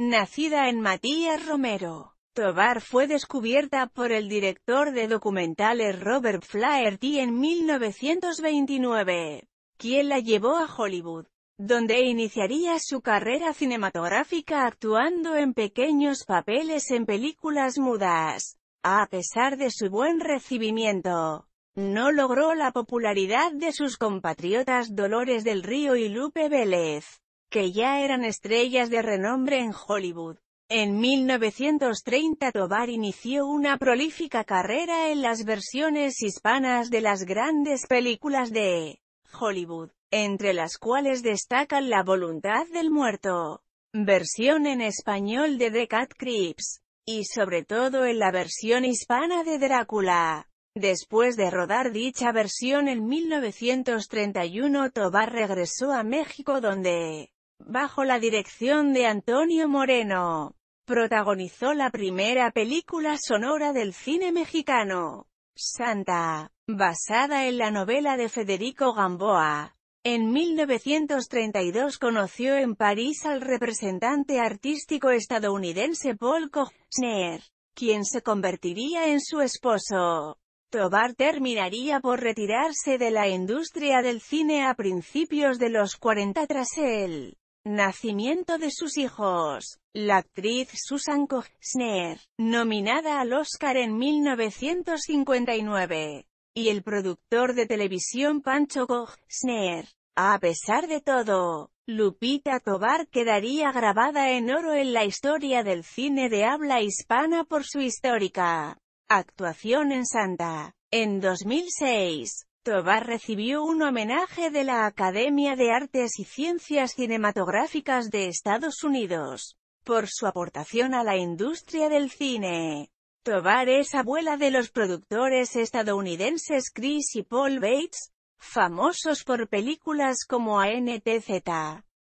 Nacida en Matías Romero, Tobar fue descubierta por el director de documentales Robert Flaherty en 1929, quien la llevó a Hollywood, donde iniciaría su carrera cinematográfica actuando en pequeños papeles en películas mudas. A pesar de su buen recibimiento, no logró la popularidad de sus compatriotas Dolores del Río y Lupe Vélez que ya eran estrellas de renombre en Hollywood. En 1930 Tobar inició una prolífica carrera en las versiones hispanas de las grandes películas de Hollywood, entre las cuales destacan La voluntad del muerto, versión en español de The Cat Creeps, y sobre todo en la versión hispana de Drácula. Después de rodar dicha versión en 1931 Tobar regresó a México donde bajo la dirección de Antonio Moreno. Protagonizó la primera película sonora del cine mexicano, Santa, basada en la novela de Federico Gamboa. En 1932 conoció en París al representante artístico estadounidense Paul Kochner, quien se convertiría en su esposo. Tobar terminaría por retirarse de la industria del cine a principios de los 40 tras él. Nacimiento de sus hijos. La actriz Susan Kochner, nominada al Oscar en 1959, y el productor de televisión Pancho Kochner. A pesar de todo, Lupita Tobar quedaría grabada en oro en la historia del cine de habla hispana por su histórica actuación en Santa, en 2006. Tobar recibió un homenaje de la Academia de Artes y Ciencias Cinematográficas de Estados Unidos, por su aportación a la industria del cine. Tovar es abuela de los productores estadounidenses Chris y Paul Bates, famosos por películas como ANTZ,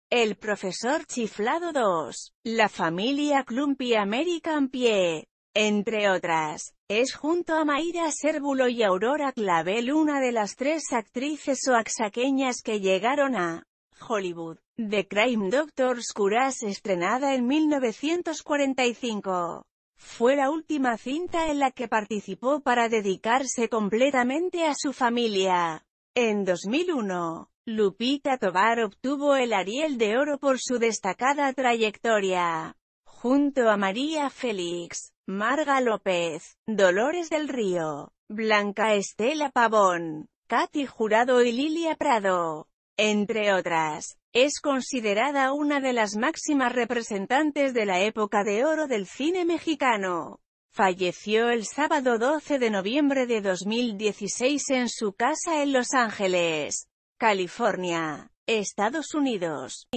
El Profesor Chiflado 2, La Familia Clumpy American Pie, entre otras, es junto a Mayra Sérbulo y Aurora Clavel una de las tres actrices oaxaqueñas que llegaron a Hollywood. The Crime Doctors Curas estrenada en 1945. Fue la última cinta en la que participó para dedicarse completamente a su familia. En 2001, Lupita Tobar obtuvo el Ariel de Oro por su destacada trayectoria, junto a María Félix. Marga López, Dolores del Río, Blanca Estela Pavón, Katy Jurado y Lilia Prado, entre otras. Es considerada una de las máximas representantes de la época de oro del cine mexicano. Falleció el sábado 12 de noviembre de 2016 en su casa en Los Ángeles, California, Estados Unidos.